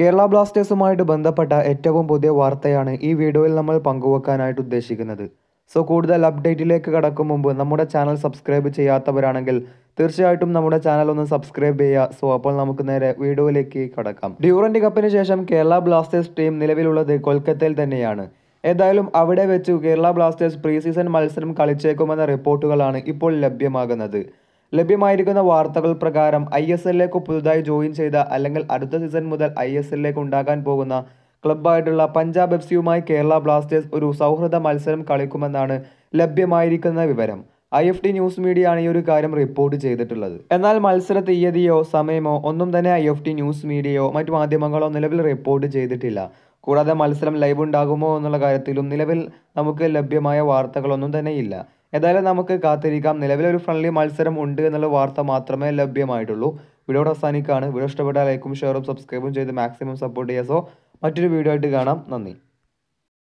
കേരള ബ്ലാസ്റ്റേഴ്സുമായിട്ട് ബന്ധപ്പെട്ട ഏറ്റവും പുതിയ വാർത്തയാണ് ഈ വീഡിയോയിൽ നമ്മൾ പങ്കുവെക്കാനായിട്ട് ഉദ്ദേശിക്കുന്നത് സോ കൂടുതൽ അപ്ഡേറ്റിലേക്ക് കടക്കും മുമ്പ് നമ്മുടെ ചാനൽ സബ്സ്ക്രൈബ് ചെയ്യാത്തവരാണെങ്കിൽ തീർച്ചയായിട്ടും നമ്മുടെ ചാനൽ ഒന്ന് സബ്സ്ക്രൈബ് ചെയ്യുക സോ അപ്പോൾ നമുക്ക് നേരെ വീഡിയോയിലേക്ക് കടക്കാം ഡ്യൂറൻറ്റ് കപ്പിന് ശേഷം കേരള ബ്ലാസ്റ്റേഴ്സ് ടീം നിലവിലുള്ളത് കൊൽക്കത്തയിൽ തന്നെയാണ് ഏതായാലും അവിടെ വെച്ചു കേരള ബ്ലാസ്റ്റേഴ്സ് പ്രീ സീസൺ മത്സരം കളിച്ചേക്കുമെന്ന റിപ്പോർട്ടുകളാണ് ഇപ്പോൾ ലഭ്യമാകുന്നത് ലഭ്യമായിരിക്കുന്ന വാർത്തകൾ പ്രകാരം ഐ എസ് എല്ലേക്ക് പുതുതായി ജോയിൻ ചെയ്ത അല്ലെങ്കിൽ അടുത്ത സീസൺ മുതൽ ഐ എസ് എല്ലേക്ക് ഉണ്ടാകാൻ പോകുന്ന ക്ലബ്ബായിട്ടുള്ള പഞ്ചാബ് എഫ് സിയുമായി കേരള ബ്ലാസ്റ്റേഴ്സ് ഒരു സൗഹൃദ മത്സരം കളിക്കുമെന്നാണ് ലഭ്യമായിരിക്കുന്ന വിവരം I F T news media ആണ് ഈ ഒരു കാര്യം റിപ്പോർട്ട് ചെയ്തിട്ടുള്ളത് എന്നാൽ മത്സര തീയതിയോ സമയമോ ഒന്നും തന്നെ ഐ എഫ് ടി ന്യൂസ് മീഡിയയോ മറ്റു മാധ്യമങ്ങളോ നിലവിൽ റിപ്പോർട്ട് ചെയ്തിട്ടില്ല കൂടാതെ മത്സരം ലൈവ് ഉണ്ടാകുമോ എന്നുള്ള കാര്യത്തിലും നിലവിൽ നമുക്ക് ലഭ്യമായ വാർത്തകളൊന്നും തന്നെ ഇല്ല ഏതായാലും നമുക്ക് കാത്തിരിക്കാം നിലവിലെ ഒരു ഫ്രണ്ട്ലി മത്സരം ഉണ്ട് എന്നുള്ള വാർത്ത മാത്രമേ ലഭ്യമായിട്ടുള്ളൂ വീഡിയോ അവസാനിക്കാണ് വീഡിയോ ഇഷ്ടപ്പെട്ടാൽ ലൈക്കും ഷെയറും സബ്സ്ക്രൈബും ചെയ്ത് മാക്സിമം സപ്പോർട്ട് ചെയ്യാസോ മറ്റൊരു വീഡിയോ ആയിട്ട് കാണാം നന്ദി